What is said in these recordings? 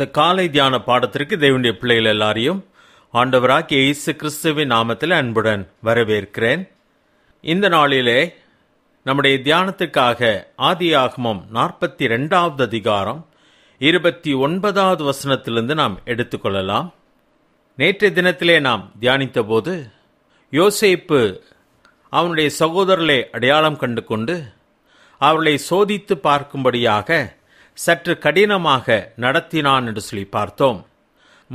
இந்த காலை தியான பாடத்திற்கு தேவனுடைய பிள்ளைகள் எல்லாரையும் ஆண்டவராக்கி இயேசு கிறிஸ்துவின் நாமத்தில் அன்புடன் வரவேற்கிறேன் இந்த நாளிலே நம்முடைய தியானத்திற்காக ஆதி ஆகமம் நாற்பத்தி ரெண்டாவது அதிகாரம் இருபத்தி ஒன்பதாவது வசனத்திலிருந்து நாம் எடுத்துக்கொள்ளலாம் நேற்றைய தினத்திலே நாம் தியானித்தபோது யோசேப்பு அவனுடைய சகோதரர்களை அடையாளம் கண்டு கொண்டு அவர்களை சோதித்து பார்க்கும்படியாக சற்று கடினமாக நடத்தினான் என்று சொல்லி பார்த்தோம்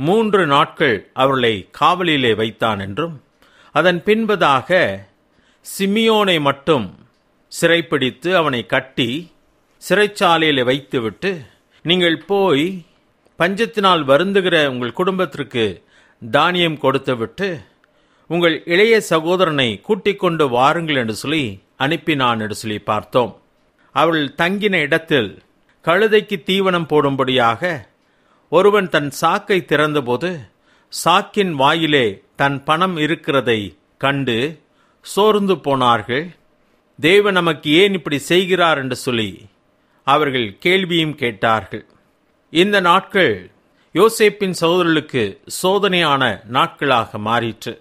மூன்று நாட்கள் அவர்களை காவலிலே வைத்தான் என்றும் அதன் பின்பதாக சிமியோனை மட்டும் சிறைப்பிடித்து அவனை கட்டி சிறைச்சாலையில் வைத்துவிட்டு நீங்கள் போய் பஞ்சத்தினால் வருந்துகிற உங்கள் குடும்பத்திற்கு தானியம் கொடுத்துவிட்டு உங்கள் இளைய சகோதரனை கூட்டிக் கொண்டு வாருங்கள் என்று சொல்லி அனுப்பினான் என்று சொல்லி பார்த்தோம் அவள் தங்கின இடத்தில் கழுதைக்கு தீவனம் போடும்படியாக ஒருவன் தன் சாக்கை திறந்தபோது சாக்கின் வாயிலே தன் பணம் இருக்கிறதை கண்டு சோர்ந்து போனார்கள் தேவ நமக்கு ஏன் இப்படி செய்கிறார் என்று சொல்லி அவர்கள் கேள்வியும் கேட்டார்கள் இந்த நாட்கள் யோசேப்பின் சகோதரர்களுக்கு சோதனையான நாட்களாக மாறிற்று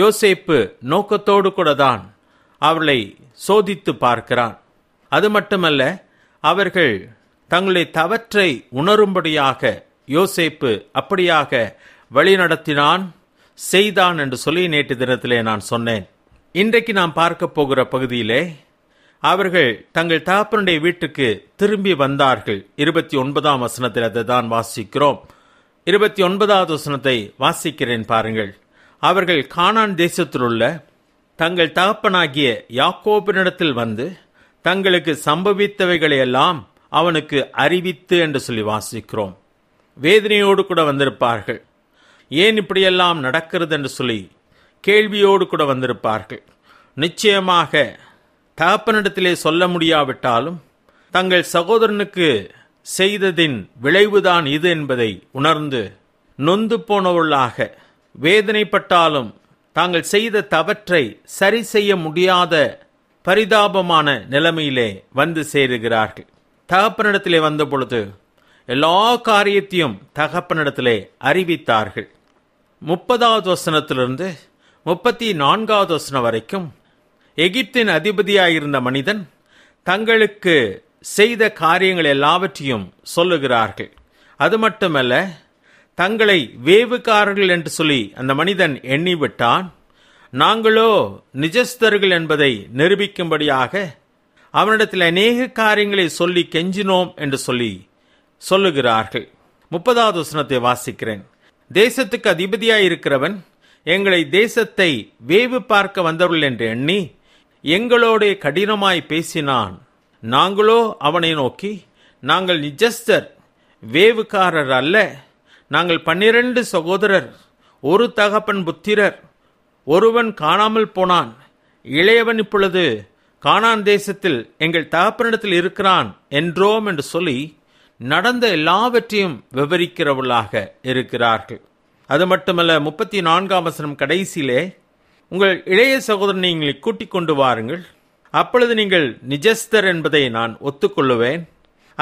யோசேப்பு நோக்கத்தோடு கூட தான் அவர்களை சோதித்து பார்க்கிறான் அது மட்டுமல்ல அவர்கள் தங்களை தவற்றை உணரும்படியாக யோசேப்பு அப்படியாக வழிநடத்தினான் செய்தான் என்று சொல்லி நேற்று தினத்திலே நான் சொன்னேன் இன்றைக்கு நாம் பார்க்க போகிற பகுதியிலே அவர்கள் தங்கள் தகப்பனுடைய வீட்டுக்கு திரும்பி வந்தார்கள் இருபத்தி ஒன்பதாம் வசனத்தில் அதை தான் வாசிக்கிறோம் இருபத்தி ஒன்பதாவது வசனத்தை வாசிக்கிறேன் பாருங்கள் அவர்கள் கானான் தேசத்தில் உள்ள தங்கள் தகப்பனாகிய யாக்கோபினிடத்தில் வந்து தங்களுக்கு சம்பவித்தவைகளையெல்லாம் அவனுக்கு அறிவித்து என்று சொல்லி வாசிக்கிறோம் வேதனையோடு கூட வந்திருப்பார்கள் ஏன் இப்படியெல்லாம் நடக்கிறது என்று சொல்லி கேள்வியோடு கூட வந்திருப்பார்கள் நிச்சயமாக தகப்பனிடத்திலே சொல்ல முடியாவிட்டாலும் தங்கள் சகோதரனுக்கு செய்ததின் விளைவுதான் இது என்பதை உணர்ந்து நொந்து போனவர்களாக வேதனைப்பட்டாலும் தாங்கள் செய்த தவற்றை சரி செய்ய முடியாத பரிதாபமான நிலைமையிலே வந்து சேருகிறார்கள் தகப்பனிடத்திலே வந்த பொழுது எல்லா காரியத்தையும் தகப்பனிடத்திலே அறிவித்தார்கள் முப்பதாவது வசனத்திலிருந்து முப்பத்தி நான்காவது வசனம் வரைக்கும் எகிப்தின் அதிபதியாயிருந்த மனிதன் தங்களுக்கு செய்த காரியங்கள் எல்லாவற்றையும் சொல்லுகிறார்கள் அது மட்டுமல்ல தங்களை வேவுக்காரர்கள் என்று சொல்லி அந்த மனிதன் எண்ணிவிட்டான் நாங்களோ நிஜஸ்தர்கள் என்பதை நிரூபிக்கும்படியாக அவனிடத்தில் அநேக காரியங்களை சொல்லி கெஞ்சினோம் என்று சொல்லி சொல்லுகிறார்கள் முப்பதாவது வசனத்தை வாசிக்கிறேன் தேசத்துக்கு அதிபதியாயிருக்கிறவன் எங்களை தேசத்தை வேவு பார்க்க வந்தவர்கள் என்று எண்ணி எங்களோட கடினமாய் பேசினான் நாங்களோ அவனை நோக்கி நாங்கள் நிஜஸ்தர் வேவுக்காரர் அல்ல நாங்கள் பன்னிரண்டு சகோதரர் ஒரு தகப்பன் புத்திரர் ஒருவன் காணாமல் போனான் இளையவன் இப்பொழுது கானான் தேசத்தில் எங்கள் தகப்பனிடத்தில் இருக்கிறான் என்றோம் என்று சொல்லி நடந்த எல்லாவற்றையும் விவரிக்கிறவர்களாக இருக்கிறார்கள் அது மட்டுமல்ல முப்பத்தி நான்காம் வசனம் கடைசியிலே உங்கள் இளைய சகோதரனை எங்களை கூட்டிக் கொண்டு வாருங்கள் அப்பொழுது நீங்கள் நிஜஸ்தர் என்பதை நான் ஒத்துக்கொள்ளுவேன்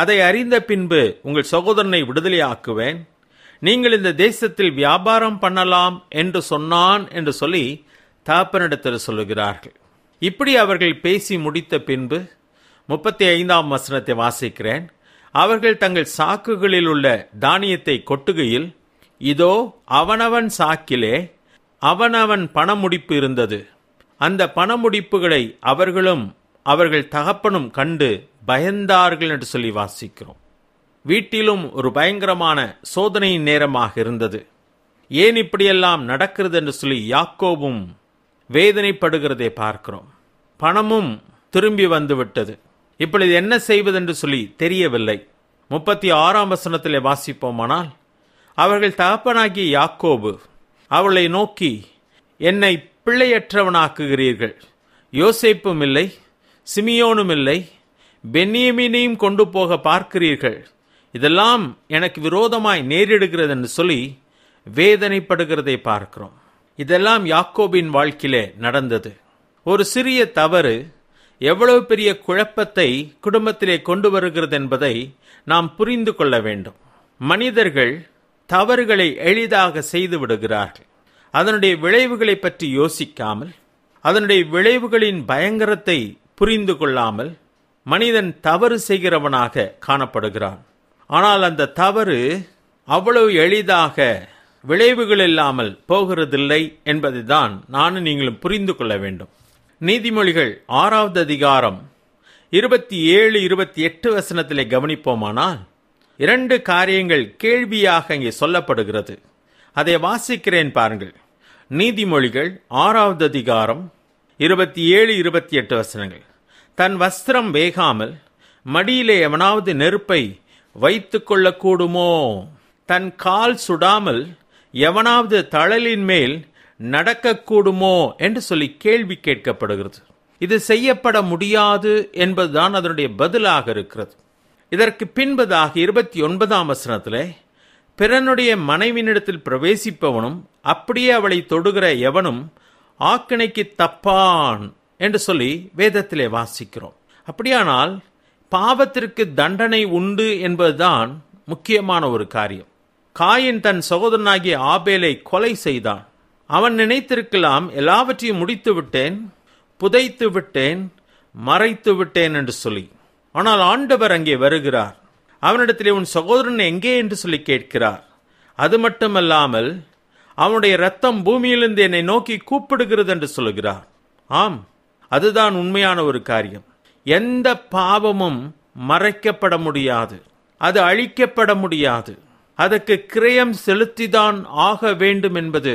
அதை அறிந்த பின்பு உங்கள் சகோதரனை விடுதலையாக்குவேன் நீங்கள் இந்த தேசத்தில் வியாபாரம் பண்ணலாம் என்று சொன்னான் என்று சொல்லி தாப்பனிடத்தில் சொல்லுகிறார்கள் இப்படி அவர்கள் பேசி முடித்த பின்பு முப்பத்தி ஐந்தாம் வசனத்தை வாசிக்கிறேன் அவர்கள் தங்கள் சாக்குகளில் உள்ள தானியத்தை கொட்டுகையில் இதோ அவனவன் சாக்கிலே அவனவன் பணமுடிப்பு இருந்தது அந்த பணமுடிப்புகளை அவர்களும் அவர்கள் தகப்பனும் கண்டு பயந்தார்கள் என்று சொல்லி வாசிக்கிறோம் வீட்டிலும் ஒரு பயங்கரமான சோதனையின் நேரமாக இருந்தது ஏன் இப்படியெல்லாம் நடக்கிறது என்று சொல்லி யாக்கோவும் வேதனைப்படுகிறதை பார்க்கிறோம் பணமும் திரும்பி வந்துவிட்டது இப்பொழுது என்ன செய்வதென்று சொல்லி தெரியவில்லை முப்பத்தி ஆறாம் வசனத்தில் வாசிப்போமானால் அவர்கள் தகப்பனாகிய யாக்கோபு அவளை நோக்கி என்னை பிள்ளையற்றவனாக்குகிறீர்கள் யோசிப்பும் இல்லை சிமியோனும் இல்லை பென்னியமீனையும் கொண்டு போக பார்க்கிறீர்கள் இதெல்லாம் எனக்கு விரோதமாய் நேரிடுகிறது என்று சொல்லி வேதனைப்படுகிறதை பார்க்கிறோம் இதெல்லாம் யாக்கோபின் வாழ்க்கையிலே நடந்தது ஒரு சிறிய தவறு எவ்வளவு பெரிய குழப்பத்தை குடும்பத்திலே கொண்டு வருகிறது என்பதை நாம் புரிந்து கொள்ள வேண்டும் மனிதர்கள் தவறுகளை எளிதாக செய்து விடுகிறார்கள் அதனுடைய விளைவுகளை பற்றி யோசிக்காமல் அதனுடைய விளைவுகளின் பயங்கரத்தை புரிந்து கொள்ளாமல் மனிதன் தவறு செய்கிறவனாக காணப்படுகிறான் ஆனால் அந்த தவறு அவ்வளவு எளிதாக விளைவுகள் இல்லாமல் போகிறதில்லை என்பதைதான் நானும் நீங்களும் புரிந்து கொள்ள வேண்டும் நீதிமொழிகள் ஆறாவது அதிகாரம் இருபத்தி ஏழு இருபத்தி எட்டு வசனத்திலே கவனிப்போமானால் இரண்டு காரியங்கள் கேள்வியாக இங்கே சொல்லப்படுகிறது அதை வாசிக்கிறேன் பாருங்கள் நீதிமொழிகள் ஆறாவது அதிகாரம் இருபத்தி ஏழு இருபத்தி எட்டு வசனங்கள் தன் வஸ்திரம் வேகாமல் மடியிலே எவனாவது நெருப்பை வைத்து கொள்ளக்கூடுமோ தன் கால் சுடாமல் எவனாவது தழலின் மேல் நடக்கக்கூடுமோ என்று சொல்லி கேள்வி கேட்கப்படுகிறது இது செய்யப்பட முடியாது என்பதுதான் அதனுடைய பதிலாக இருக்கிறது இதற்கு பின்பதாக இருபத்தி ஒன்பதாம் வசனத்தில் பிறனுடைய மனைவினிடத்தில் பிரவேசிப்பவனும் அப்படியே அவளை தொடுகிற எவனும் ஆக்கினைக்கு தப்பான் என்று சொல்லி வேதத்திலே வாசிக்கிறோம் அப்படியானால் பாவத்திற்கு தண்டனை உண்டு என்பதுதான் முக்கியமான ஒரு காரியம் காயின் தன் சகோதரனாகிய ஆபேலை கொலை செய்தான் அவன் நினைத்திருக்கலாம் எல்லாவற்றையும் முடித்து விட்டேன் புதைத்து விட்டேன் மறைத்து விட்டேன் என்று சொல்லி ஆனால் ஆண்டவர் அங்கே வருகிறார் அவனிடத்திலே உன் சகோதரன் எங்கே என்று சொல்லி கேட்கிறார் அது மட்டுமல்லாமல் அவனுடைய ரத்தம் பூமியிலிருந்து என்னை நோக்கி கூப்பிடுகிறது என்று சொல்கிறார் ஆம் அதுதான் உண்மையான ஒரு காரியம் எந்த பாவமும் மறைக்கப்பட முடியாது அது அழிக்கப்பட முடியாது அதற்கு கிரயம் செலுத்திதான் ஆக வேண்டும் என்பது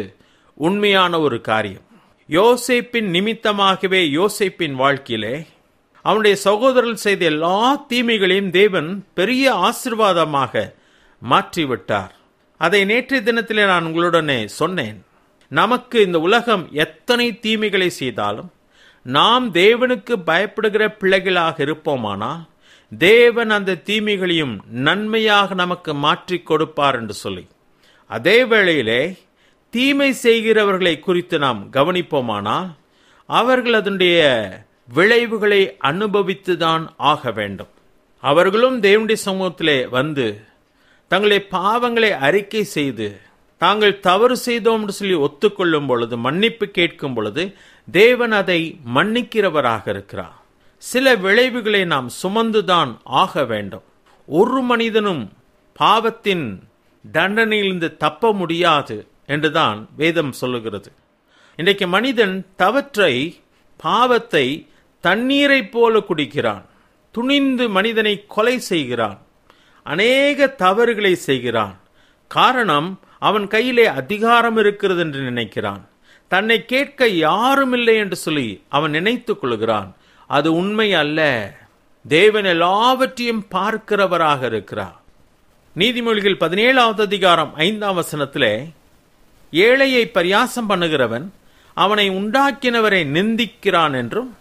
உண்மையான ஒரு காரியம் யோசைப்பின் நிமித்தமாகவே யோசைப்பின் வாழ்க்கையிலே அவனுடைய சகோதரர்கள் செய்த எல்லா தீமைகளையும் தேவன் பெரிய ஆசிர்வாதமாக மாற்றிவிட்டார் அதை நேற்றைய தினத்திலே நான் உங்களுடனே சொன்னேன் நமக்கு இந்த உலகம் எத்தனை தீமைகளை செய்தாலும் நாம் தேவனுக்கு பயப்படுகிற பிள்ளைகளாக இருப்போமானால் தேவன் அந்த தீமைகளையும் நன்மையாக நமக்கு மாற்றி கொடுப்பார் என்று சொல்லி அதே வேளையிலே தீமை செய்கிறவர்களை குறித்து நாம் கவனிப்போமானால் அவர்கள் அதனுடைய விளைவுகளை அனுபவித்துதான் ஆக வேண்டும் அவர்களும் தேவனுடைய சமூகத்திலே வந்து தங்களை பாவங்களை அறிக்கை செய்து தாங்கள் தவறு செய்தோம் என்று சொல்லி ஒத்துக்கொள்ளும் பொழுது மன்னிப்பு கேட்கும் பொழுது தேவன் அதை மன்னிக்கிறவராக இருக்கிறார் சில விளைவுகளை நாம் சுமந்துதான் ஆக வேண்டும் ஒரு மனிதனும் பாவத்தின் தண்டனையிலிருந்து தப்ப முடியாது என்றுதான் வேதம் சொல்லுகிறது இன்றைக்கு மனிதன் தவற்றை பாவத்தை தண்ணீரை போல குடிக்கிறான் துணிந்து மனிதனை கொலை செய்கிறான் அநேக தவறுகளை செய்கிறான் காரணம் அவன் கையிலே அதிகாரம் இருக்கிறது என்று நினைக்கிறான் தன்னை கேட்க யாரும் இல்லை என்று சொல்லி அவன் நினைத்துக் கொள்கிறான் அது உண்மை அல்ல தேவன் எல்லாவற்றையும் பார்க்கிறவராக இருக்கிறார் நீதிமொழிகள் பதினேழாவது அதிகாரம் ஐந்தாம் வசனத்திலே ஏழையை பரியாசம் பண்ணுகிறவன் அவனை உண்டாக்கினவரை நிந்திக்கிறான் என்றும்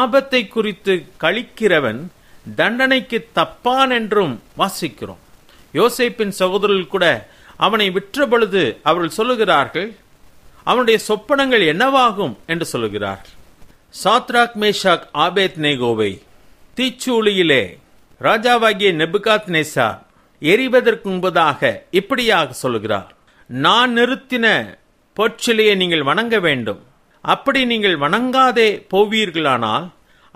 ஆபத்தை குறித்து கழிக்கிறவன் தண்டனைக்கு தப்பான் என்றும் வாசிக்கிறோம் யோசிப்பின் சகோதரர்கள் கூட அவனை விற்ற பொழுது அவர்கள் சொல்லுகிறார்கள் அவனுடைய சொப்பனங்கள் என்னவாகும் என்று சொல்லுகிறார்கள் சாத்ராக் மேஷாக் ஆபேத் நேகோவை தீச்சூழியிலே ராஜாவாகிய நெபுகாத் நேசா எரிவதற்கு முன்பதாக இப்படியாக சொல்கிறார் நான் நிறுத்தின பொற்சிலையை நீங்கள் வணங்க வேண்டும் அப்படி நீங்கள் வணங்காதே போவீர்களானால்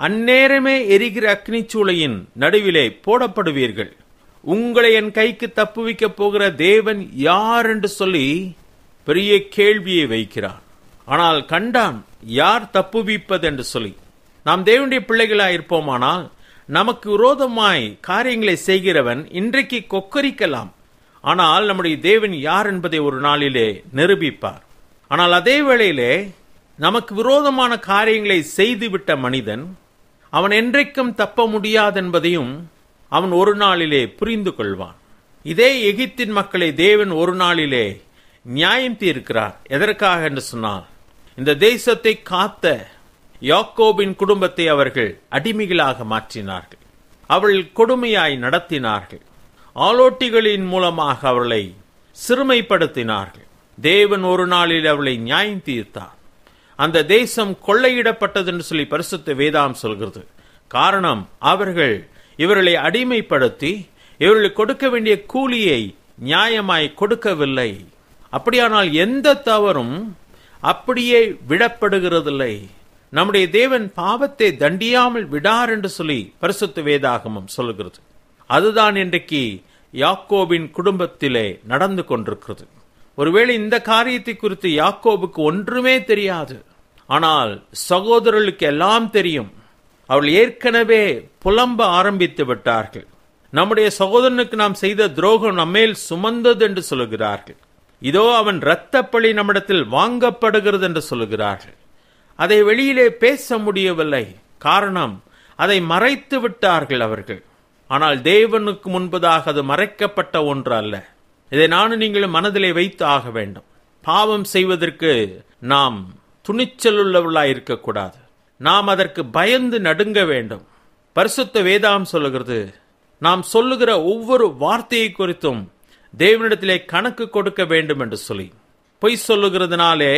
அந்நேரமே எரிகிற அக்னிச்சூளையின் நடுவிலே போடப்படுவீர்கள் உங்களை என் கைக்கு தப்புவிக்கப் போகிற தேவன் யார் என்று சொல்லி பெரிய கேள்வியை வைக்கிறார் ஆனால் கண்டான் யார் தப்புவிப்பது என்று சொல்லி நாம் தேவனுடைய பிள்ளைகளாய் இருப்போமானால் நமக்கு விரோதமாய் காரியங்களை செய்கிறவன் இன்றைக்கு கொக்கரிக்கலாம் ஆனால் நம்முடைய தேவன் யார் என்பதை ஒரு நாளிலே நிரூபிப்பார் ஆனால் அதே வேளையிலே நமக்கு விரோதமான காரியங்களை செய்துவிட்ட மனிதன் அவன் என்றைக்கும் தப்ப முடியாதென்பதையும் அவன் ஒரு நாளிலே புரிந்து கொள்வான் இதே எகிப்தின் மக்களை தேவன் ஒரு நாளிலே நியாயம் தீர்க்கிறார் எதற்காக என்று சொன்னால் இந்த தேசத்தை காத்த யாக்கோபின் குடும்பத்தை அவர்கள் அடிமைகளாக மாற்றினார்கள் அவள் கொடுமையாய் நடத்தினார்கள் ஆலோட்டிகளின் மூலமாக அவளை சிறுமைப்படுத்தினார்கள் தேவன் ஒரு நாளில் அவளை நியாயம் தீர்த்தார் அந்த தேசம் கொள்ளையிடப்பட்டது என்று சொல்லி பரிசுத்த வேதாம் சொல்கிறது காரணம் அவர்கள் இவர்களை அடிமைப்படுத்தி இவர்களை கொடுக்க வேண்டிய கூலியை நியாயமாய் கொடுக்கவில்லை அப்படியானால் எந்த தவறும் அப்படியே விடப்படுகிறதில்லை நம்முடைய தேவன் பாவத்தை தண்டியாமல் விடார் என்று சொல்லி பரிசுத்த வேதாகமம் சொல்கிறது அதுதான் இன்றைக்கு யாக்கோபின் குடும்பத்திலே நடந்து கொண்டிருக்கிறது ஒருவேளை இந்த காரியத்தை குறித்து யாக்கோபுக்கு ஒன்றுமே தெரியாது ஆனால் சகோதரர்களுக்கு எல்லாம் தெரியும் அவள் ஏற்கனவே புலம்ப ஆரம்பித்து விட்டார்கள் நம்முடைய சகோதரனுக்கு நாம் செய்த துரோகம் நம்மேல் சுமந்தது என்று சொல்கிறார்கள் இதோ அவன் இரத்தப்பழி நம்மிடத்தில் வாங்கப்படுகிறது என்று சொல்லுகிறார்கள் அதை வெளியிலே பேச முடியவில்லை காரணம் அதை மறைத்து விட்டார்கள் அவர்கள் ஆனால் தேவனுக்கு முன்பதாக அது மறைக்கப்பட்ட ஒன்று அல்ல இதை நானும் நீங்களும் மனதிலே வைத்து ஆக வேண்டும் பாவம் செய்வதற்கு நாம் துணிச்சலுள்ளவர்களாய் இருக்கக்கூடாது நாம் அதற்கு பயந்து நடுங்க வேண்டும் பரிசுத்த வேதாம் சொல்லுகிறது நாம் சொல்லுகிற ஒவ்வொரு வார்த்தையை குறித்தும் தேவனிடத்திலே கணக்கு கொடுக்க வேண்டும் என்று சொல்லி பொய் சொல்லுகிறதுனாலே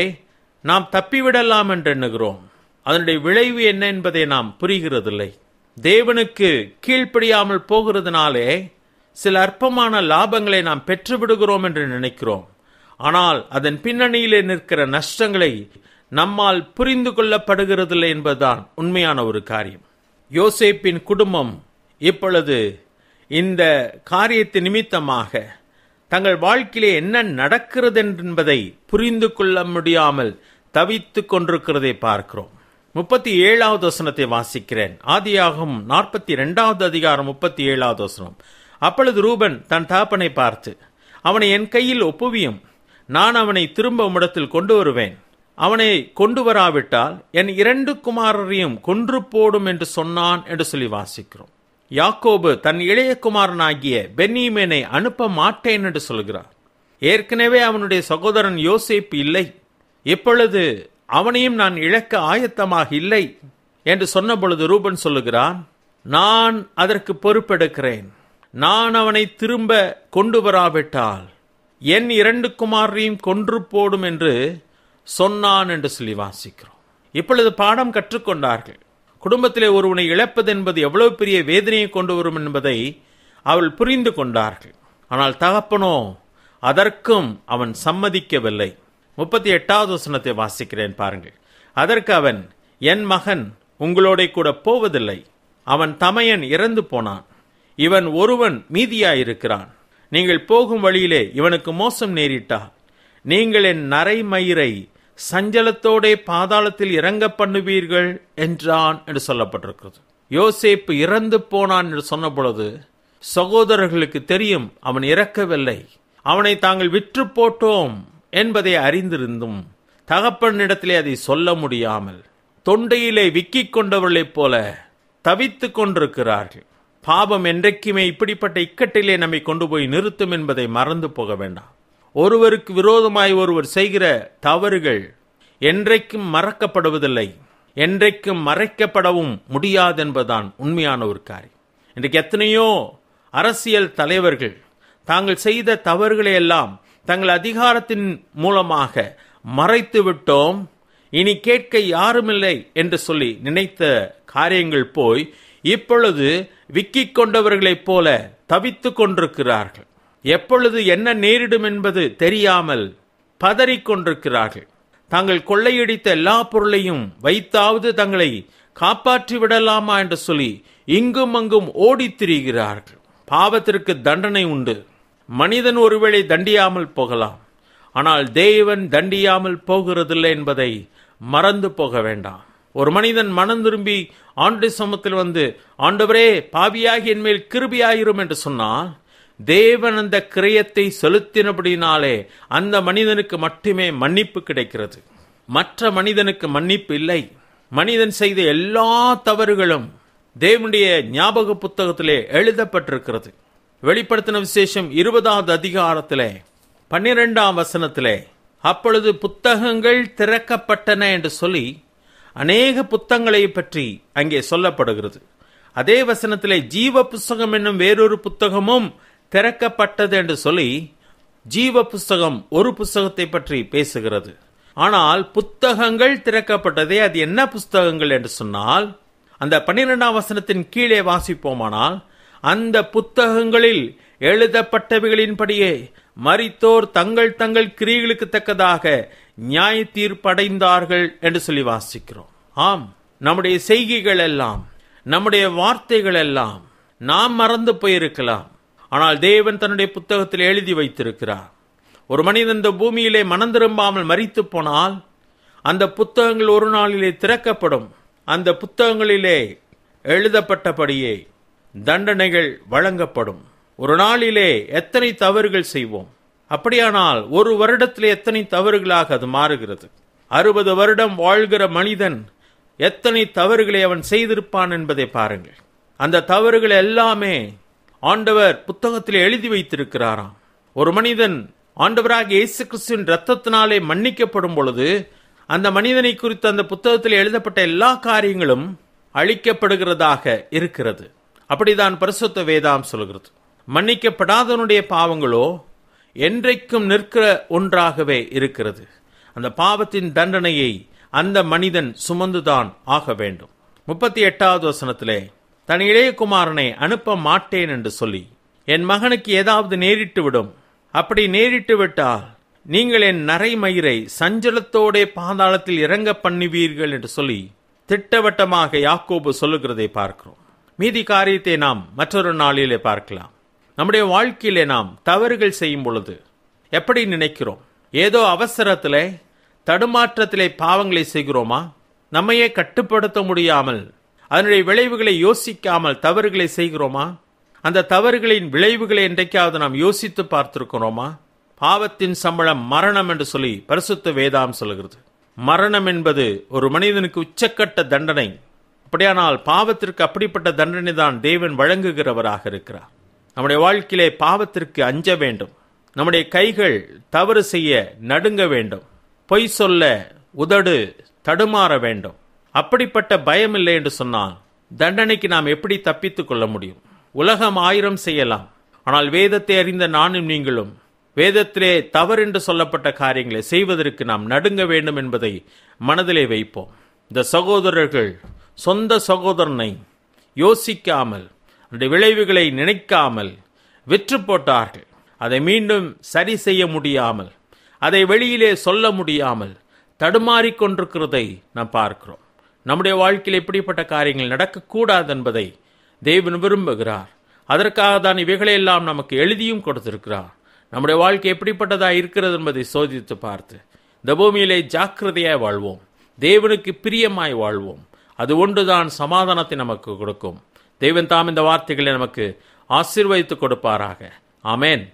நாம் தப்பிவிடலாம் என்று எண்ணுகிறோம் அதனுடைய விளைவு என்ன என்பதை நாம் புரிகிறதில்லை தேவனுக்கு கீழ்ப்படியாமல் போகிறதுனாலே சில அற்பமான லாபங்களை நாம் பெற்றுவிடுகிறோம் என்று நினைக்கிறோம் ஆனால் அதன் பின்னணியிலே நிற்கிற நஷ்டங்களை நம்மால் புரிந்து கொள்ளப்படுகிறதில்லை என்பதுதான் உண்மையான ஒரு காரியம் யோசேப்பின் குடும்பம் இப்பொழுது இந்த காரியத்தின் நிமித்தமாக தங்கள் வாழ்க்கையிலே என்ன நடக்கிறது என்பதை புரிந்து கொள்ள முடியாமல் தவித்து கொண்டிருக்கிறதை பார்க்கிறோம் முப்பத்தி ஏழாவது வசனத்தை வாசிக்கிறேன் ஆதியாகும் நாற்பத்தி ரெண்டாவது அதிகாரம் முப்பத்தி ஏழாவது வசனம் அப்பொழுது ரூபன் தன் தாப்பனை பார்த்து அவனை என் கையில் ஒப்புவியும் நான் அவனை திரும்ப உம்மிடத்தில் கொண்டு வருவேன் அவனை கொண்டு வராவிட்டால் என் இரண்டு குமாரரையும் கொன்று போடும் என்று சொன்னான் என்று சொல்லி வாசிக்கிறோம் யாக்கோபு தன் இளைய குமாரனாகிய பென்னிமேனை அனுப்ப மாட்டேன் என்று சொல்கிறார் ஏற்கனவே அவனுடைய சகோதரன் யோசிப்பு இல்லை இப்பொழுது அவனையும் நான் இழக்க ஆயத்தமாக இல்லை என்று சொன்னபொழுது ரூபன் சொல்லுகிறான் நான் அதற்கு பொறுப்பெடுக்கிறேன் நான் அவனை திரும்ப கொண்டு வராவிட்டால் என் இரண்டு குமாரையும் கொன்று போடும் என்று சொன்னான் என்று சொல்லி வாசிக்கிறோம் இப்பொழுது பாடம் கற்றுக்கொண்டார்கள் குடும்பத்திலே ஒருவனை இழப்பது என்பது எவ்வளவு பெரிய வேதனையை கொண்டு வரும் என்பதை அவள் புரிந்து கொண்டார்கள் ஆனால் தகப்பனோ அதற்கும் அவன் சம்மதிக்கவில்லை முப்பத்தி எட்டாவது வசனத்தை வாசிக்கிறேன் பாருங்கள் அதற்கு அவன் என் மகன் உங்களோட கூட போவதில்லை அவன் தமையன் இறந்து போனான் இவன் ஒருவன் மீதியாயிருக்கிறான் நீங்கள் போகும் வழியிலே இவனுக்கு மோசம் நேரிட்டா நீங்கள் என் நரைமயிரை சஞ்சலத்தோடே பாதாளத்தில் இறங்க பண்ணுவீர்கள் என்றான் என்று சொல்லப்பட்டிருக்கிறது யோசேப்பு இறந்து போனான் என்று சொன்ன பொழுது சகோதரர்களுக்கு தெரியும் அவன் இறக்கவில்லை அவனை தாங்கள் விற்று போட்டோம் என்பதை அறிந்திருந்தும் தகப்பனிடத்திலே அதை சொல்ல முடியாமல் தொண்டையிலே விக்கிக் கொண்டவர்களைப் போல தவித்து கொண்டிருக்கிறார்கள் பாபம் என்றைக்குமே இப்படிப்பட்ட இக்கட்டிலே நம்மை கொண்டு போய் நிறுத்தும் என்பதை மறந்து போக வேண்டாம் ஒருவருக்கு விரோதமாய் ஒருவர் செய்கிற தவறுகள் என்றைக்கும் மறக்கப்படுவதில்லை என்றைக்கும் மறைக்கப்படவும் முடியாதென்பதுதான் உண்மையான ஒரு காரியம் இன்றைக்கு எத்தனையோ அரசியல் தலைவர்கள் தாங்கள் செய்த தவறுகளை எல்லாம் தங்கள் அதிகாரத்தின் மூலமாக மறைத்து விட்டோம் இனி கேட்க யாருமில்லை என்று சொல்லி நினைத்த காரியங்கள் போய் இப்பொழுது விக்கிக் கொண்டவர்களைப் போல தவித்து கொண்டிருக்கிறார்கள் எப்பொழுது என்ன நேரிடும் என்பது தெரியாமல் பதறிக்கொண்டிருக்கிறார்கள் தாங்கள் கொள்ளையடித்த எல்லா பொருளையும் வைத்தாவது தங்களை காப்பாற்றி விடலாமா என்று சொல்லி இங்கும் அங்கும் ஓடித் திரிகிறார்கள் பாவத்திற்கு தண்டனை உண்டு மனிதன் ஒருவேளை தண்டியாமல் போகலாம் ஆனால் தேவன் தண்டியாமல் போகிறதில்லை என்பதை மறந்து போக வேண்டாம் ஒரு மனிதன் மனம் திரும்பி ஆண்டு சமத்தில் வந்து ஆண்டவரே பாவியாகி என்மேல் கிருபியாயிரும் என்று சொன்னால் தேவன் அந்த கிரயத்தை செலுத்தினபடினாலே அந்த மனிதனுக்கு மட்டுமே மன்னிப்பு கிடைக்கிறது மற்ற மனிதனுக்கு மன்னிப்பு இல்லை மனிதன் செய்த எல்லா தவறுகளும் தேவனுடைய ஞாபக புத்தகத்திலே எழுதப்பட்டிருக்கிறது வெளிப்படுத்தின விசேஷம் இருபதாவது அதிகாரத்திலே பன்னிரெண்டாம் வசனத்திலே அப்பொழுது புத்தகங்கள் திறக்கப்பட்டன என்று சொல்லி அநேக புத்தகங்களை பற்றி அங்கே சொல்லப்படுகிறது அதே வசனத்திலே ஜீவ புஸ்தகம் என்னும் வேறொரு புத்தகமும் திறக்கப்பட்டது என்று சொல்லி ஜீவ புஸ்தகம் ஒரு புஸ்தகத்தை பற்றி பேசுகிறது ஆனால் புத்தகங்கள் திறக்கப்பட்டதே அது என்ன புஸ்தகங்கள் என்று சொன்னால் அந்த பன்னிரெண்டாம் வசனத்தின் கீழே வாசிப்போமானால் அந்த புத்தகங்களில் எழுதப்பட்டவைகளின்படியே மறித்தோர் தங்கள் தங்கள் கிரிகளுக்கு தக்கதாக நியாய தீர்ப்படைந்தார்கள் என்று சொல்லி வாசிக்கிறோம் ஆம் நம்முடைய செய்கைகள் எல்லாம் நம்முடைய வார்த்தைகள் எல்லாம் நாம் மறந்து போயிருக்கலாம் ஆனால் தேவன் தன்னுடைய புத்தகத்தில் எழுதி வைத்திருக்கிறார் ஒரு மனிதன் இந்த பூமியிலே மனம் திரும்பாமல் மறித்து போனால் அந்த புத்தகங்கள் ஒரு நாளிலே திறக்கப்படும் அந்த புத்தகங்களிலே எழுதப்பட்டபடியே தண்டனைகள் வழங்கப்படும் ஒரு நாளிலே எத்தனை தவறுகள் செய்வோம் அப்படியானால் ஒரு வருடத்தில் எத்தனை தவறுகளாக அது மாறுகிறது அறுபது வருடம் வாழ்கிற மனிதன் எத்தனை தவறுகளை அவன் செய்திருப்பான் என்பதை பாருங்கள் அந்த தவறுகள் எல்லாமே ஆண்டவர் புத்தகத்தில் எழுதி வைத்திருக்கிறாராம் ஒரு மனிதன் ஆண்டவராக இயேசு கிறிஸ்துவின் ரத்தத்தினாலே மன்னிக்கப்படும் பொழுது அந்த மனிதனை குறித்து அந்த புத்தகத்தில் எழுதப்பட்ட எல்லா காரியங்களும் அழிக்கப்படுகிறதாக இருக்கிறது அப்படிதான் பரிசுத்த வேதாம் சொல்கிறது மன்னிக்கப்படாதவனுடைய பாவங்களோ என்றைக்கும் நிற்கிற ஒன்றாகவே இருக்கிறது அந்த பாவத்தின் தண்டனையை அந்த மனிதன் சுமந்துதான் ஆக வேண்டும் முப்பத்தி எட்டாவது வசனத்திலே தன் இளையகுமாரனை அனுப்ப மாட்டேன் என்று சொல்லி என் மகனுக்கு ஏதாவது நேரிட்டு விடும் அப்படி நேரிட்டு விட்டால் நீங்கள் என் நரைமயிரை சஞ்சலத்தோடே பாதாளத்தில் இறங்க பண்ணுவீர்கள் என்று சொல்லி திட்டவட்டமாக யாக்கோபு சொல்லுகிறதை பார்க்கிறோம் மீதி காரியத்தை நாம் மற்றொரு நாளிலே பார்க்கலாம் நம்முடைய வாழ்க்கையிலே நாம் தவறுகள் செய்யும் பொழுது எப்படி நினைக்கிறோம் ஏதோ அவசரத்தில் தடுமாற்றத்திலே பாவங்களை செய்கிறோமா நம்மையே கட்டுப்படுத்த முடியாமல் அதனுடைய விளைவுகளை யோசிக்காமல் தவறுகளை செய்கிறோமா அந்த தவறுகளின் விளைவுகளை என்றைக்காவது நாம் யோசித்து பார்த்திருக்கிறோமா பாவத்தின் சம்பளம் மரணம் என்று சொல்லி பரிசுத்த வேதாம் சொல்கிறது மரணம் என்பது ஒரு மனிதனுக்கு உச்சக்கட்ட தண்டனை அப்படியானால் பாவத்திற்கு அப்படிப்பட்ட தண்டனை தான் தேவன் வழங்குகிறவராக இருக்கிறார் நம்முடைய வாழ்க்கையிலே பாவத்திற்கு அஞ்ச வேண்டும் நம்முடைய கைகள் தவறு செய்ய நடுங்க வேண்டும் பொய் சொல்ல உதடு தடுமாற வேண்டும் அப்படிப்பட்ட பயம் இல்லை என்று சொன்னால் தண்டனைக்கு நாம் எப்படி தப்பித்துக் கொள்ள முடியும் உலகம் ஆயிரம் செய்யலாம் ஆனால் வேதத்தை அறிந்த நானும் நீங்களும் வேதத்திலே தவறு என்று சொல்லப்பட்ட காரியங்களை செய்வதற்கு நாம் நடுங்க வேண்டும் என்பதை மனதிலே வைப்போம் இந்த சகோதரர்கள் சொந்த சகோதரனை யோசிக்காமல் அந்த விளைவுகளை நினைக்காமல் விற்று போட்டார்கள் அதை மீண்டும் சரி செய்ய முடியாமல் அதை வெளியிலே சொல்ல முடியாமல் தடுமாறிக்கொண்டிருக்கிறதை நாம் பார்க்கிறோம் நம்முடைய வாழ்க்கையில் எப்படிப்பட்ட காரியங்கள் நடக்கக்கூடாது என்பதை தேவன் விரும்புகிறார் அதற்காக தான் இவைகளையெல்லாம் நமக்கு எழுதியும் கொடுத்திருக்கிறார் நம்முடைய வாழ்க்கை எப்படிப்பட்டதாக இருக்கிறது என்பதை சோதித்து பார்த்து இந்த பூமியிலே ஜாக்கிரதையாய் வாழ்வோம் தேவனுக்கு பிரியமாய் வாழ்வோம் அது ஒன்றுதான் சமாதானத்தை நமக்கு கொடுக்கும் தெய்வன் தாம் இந்த வார்த்தைகளை நமக்கு ஆசீர்வதித்து கொடுப்பாராக ஆமேன்